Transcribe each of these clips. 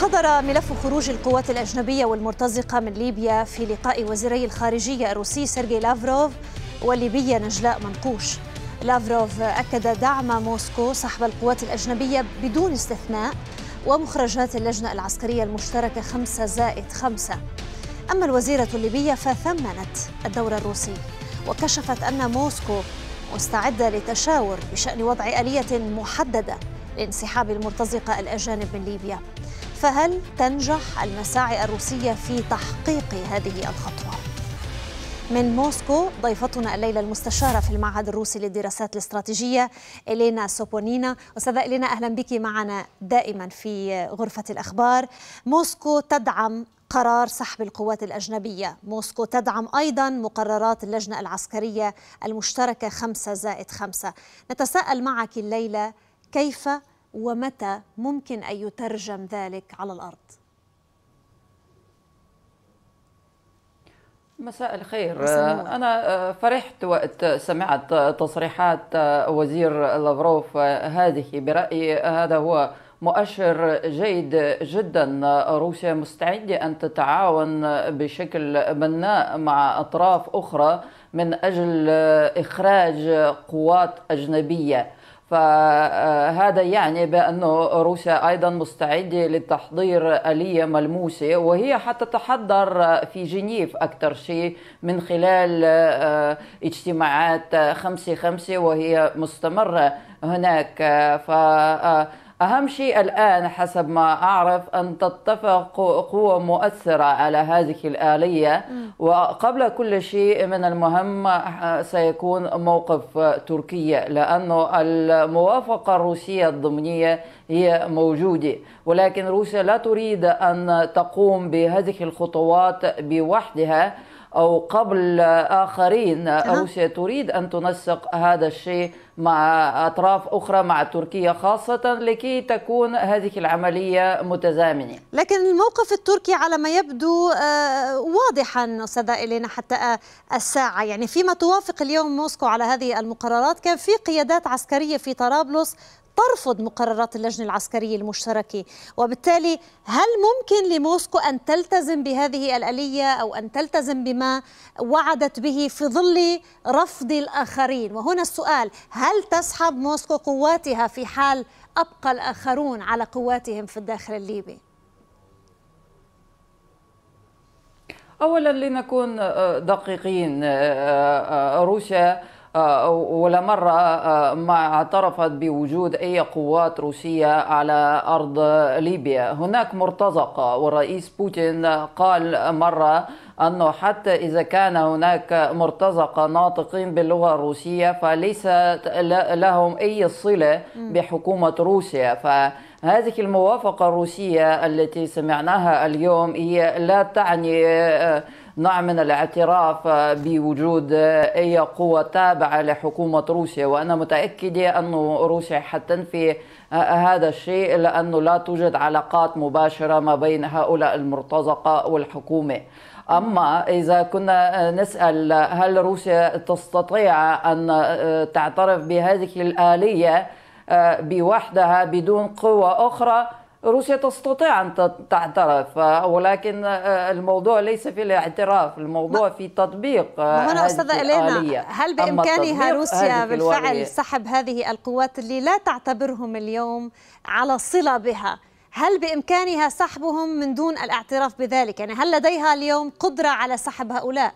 حضر ملف خروج القوات الأجنبية والمرتزقة من ليبيا في لقاء وزيري الخارجية الروسي سيرجي لافروف والليبية نجلاء منقوش لافروف أكد دعم موسكو سحب القوات الأجنبية بدون استثناء ومخرجات اللجنة العسكرية المشتركة خمسة زائد خمسة أما الوزيرة الليبية فثمنت الدور الروسي وكشفت أن موسكو مستعدة لتشاور بشأن وضع آلية محددة لانسحاب المرتزقة الأجانب من ليبيا فهل تنجح المساعي الروسية في تحقيق هذه الخطوة؟ من موسكو ضيفتنا الليلة المستشارة في المعهد الروسي للدراسات الاستراتيجية إلينا سوبونينا أستاذة إلينا أهلا بك معنا دائما في غرفة الأخبار موسكو تدعم قرار سحب القوات الأجنبية موسكو تدعم أيضا مقررات اللجنة العسكرية المشتركة 5 زائد 5 نتساءل معك الليلة كيف ومتى ممكن أن يترجم ذلك على الأرض؟ مساء الخير آه، أنا آه، فرحت وقت سمعت تصريحات آه، وزير لافروف هذه برأيي هذا هو مؤشر جيد جدا روسيا مستعدة أن تتعاون بشكل بناء مع أطراف أخرى من أجل إخراج قوات أجنبية فهذا يعني بأن روسيا أيضا مستعدة لتحضير آلية ملموسة وهي تحضر في جنيف أكثر شيء من خلال آه، اجتماعات خمسة خمسة وهي مستمرة هناك ف آه، أهم شيء الآن حسب ما أعرف أن تتفق قوة مؤثرة على هذه الآلية وقبل كل شيء من المهم آه، سيكون موقف تركيا لأنه الموافقة الروسية الضمنية هي موجودة ولكن روسيا لا تريد أن تقوم بهذه الخطوات بوحدها أو قبل آخرين أو تريد أن تنسق هذا الشيء مع أطراف أخرى مع تركيا خاصة لكي تكون هذه العملية متزامنة لكن الموقف التركي على ما يبدو آه، واضحا أستاذة إلينا حتى آه، الساعة يعني فيما توافق اليوم موسكو على هذه المقررات كان في قيادات عسكرية في طرابلس ترفض مقررات اللجنة العسكرية المشتركة وبالتالي هل ممكن لموسكو أن تلتزم بهذه الألية أو أن تلتزم بما وعدت به في ظل رفض الآخرين وهنا السؤال هل تسحب موسكو قواتها في حال أبقى الآخرون على قواتهم في الداخل الليبي؟ أولا لنكون آه، دقيقين آه، آه، روسيا آه، ولا مرة آه، ما اعترفت بوجود أي قوات روسية على أرض ليبيا هناك مرتزقة والرئيس بوتين قال مرة أنه حتى إذا كان هناك مرتزقة ناطقين باللغة الروسية فليس لهم أي صلة بحكومة روسيا ف هذه الموافقة الروسية التي سمعناها اليوم هي لا تعني آه، نوع من الاعتراف بوجود أي قوة تابعة لحكومة روسيا وأنا متأكدة أن روسيا حتنفي هذا الشيء لأنه لا توجد علاقات مباشرة ما بين هؤلاء المرتزقة والحكومة أما إذا كنا نسأل هل روسيا تستطيع أن تعترف بهذه الآلية بوحدها بدون قوة أخرى روسيا تستطيع أن تعترف آه، ولكن آه، الموضوع ليس في الاعتراف الموضوع في تطبيق هنا آه، أستاذة إلينا هل بإمكانها روسيا بالفعل سحب هذه القوات اللي لا تعتبرهم اليوم على صلة بها هل بإمكانها سحبهم من دون الاعتراف بذلك يعني هل لديها اليوم قدرة على سحب هؤلاء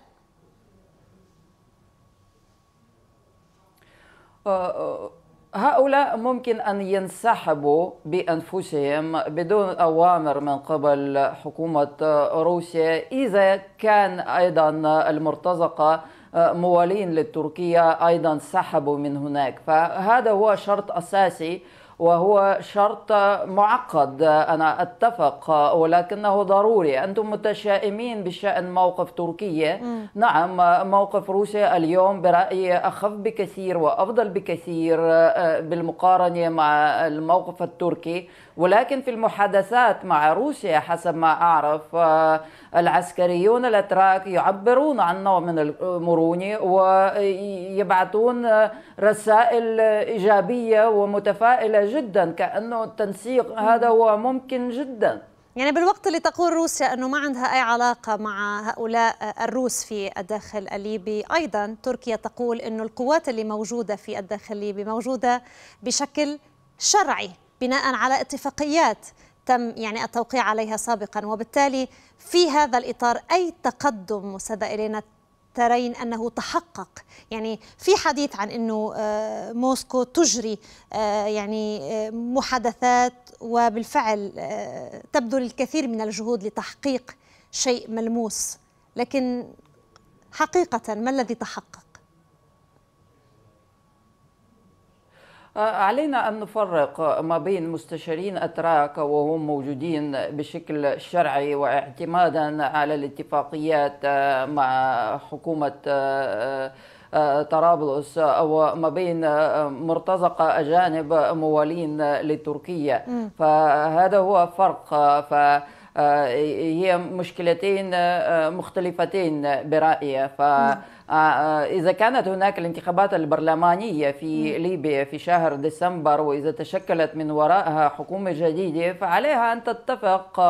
هؤلاء ممكن أن ينسحبوا بأنفسهم بدون أوامر من قبل حكومة روسيا إذا كان أيضا المرتزقة آه، موالين للتركية أيضا سحبوا من هناك فهذا هو شرط أساسي وهو شرط معقد أنا أتفق ولكنه ضروري أنتم متشائمين بشأن موقف تركيا م. نعم موقف روسيا اليوم برأيي أخف بكثير وأفضل بكثير آه، بالمقارنة مع الموقف التركي ولكن في المحادثات مع روسيا حسب ما أعرف آه، العسكريون الأتراك يعبرون عن نوع من المرونة ويبعثون آه، رسائل إيجابية ومتفائلة جدا كانه التنسيق هذا هو ممكن جدا يعني بالوقت اللي تقول روسيا انه ما عندها اي علاقه مع هؤلاء الروس في الداخل الليبي، ايضا تركيا تقول انه القوات اللي موجوده في الداخل الليبي موجوده بشكل شرعي بناء على اتفاقيات تم يعني التوقيع عليها سابقا وبالتالي في هذا الاطار اي تقدم استاذه الينا ترين انه تحقق يعني في حديث عن انه آه، موسكو تجري آه، يعني آه، محادثات وبالفعل تبذل الكثير من الجهود لتحقيق شيء ملموس لكن حقيقه ما الذي تحقق آه، علينا أن نفرق ما بين مستشارين أتراك وهم موجودين بشكل شرعي واعتمادا على الاتفاقيات آه، مع حكومة آه، طرابلس وما بين مرتزقة أجانب موالين لتركيا فهذا هو فرق ف آه، هي مشكلتين آه، آه، مختلفتين برأيي فإذا كانت هناك الانتخابات البرلمانية في ليبيا في شهر ديسمبر وإذا تشكلت من وراءها حكومة جديدة فعليها أن تتفق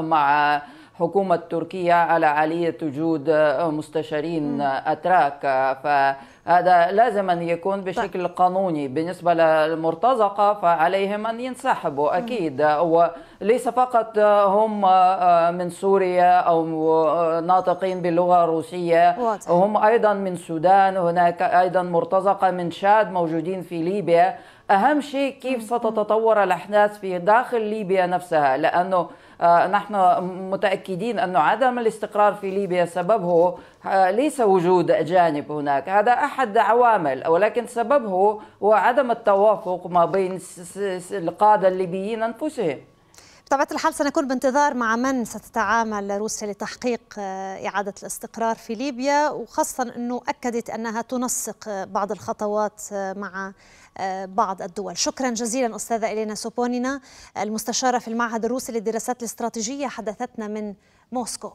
مع حكومة تركيا على آلية وجود مستشارين أتراك ف هذا لازم أن يكون طيب. بشكل قانوني بالنسبة للمرتزقة فعليهم أن ينسحبوا أكيد وليس فقط هم آه، من سوريا أو آه، ناطقين باللغة الروسية واضح. هم أيضا من السودان هناك أيضا مرتزقة من شاد موجودين في ليبيا أهم شيء كيف ستتطور الأحداث في داخل ليبيا نفسها لأنه آه، نحن متأكدين أن عدم الاستقرار في ليبيا سببه آه، ليس وجود أجانب هناك هذا أحد عوامل ولكن سببه هو عدم التوافق ما بين القادة الليبيين أنفسهم بطبيعة الحال سنكون بانتظار مع من ستتعامل روسيا لتحقيق آه، إعادة الاستقرار في ليبيا وخاصة أنه أكدت أنها تنسق بعض الخطوات آه، مع آه، بعض الدول شكرا جزيلا أستاذة إلينا سوبونينا المستشارة في المعهد الروسي للدراسات الاستراتيجية حدثتنا من موسكو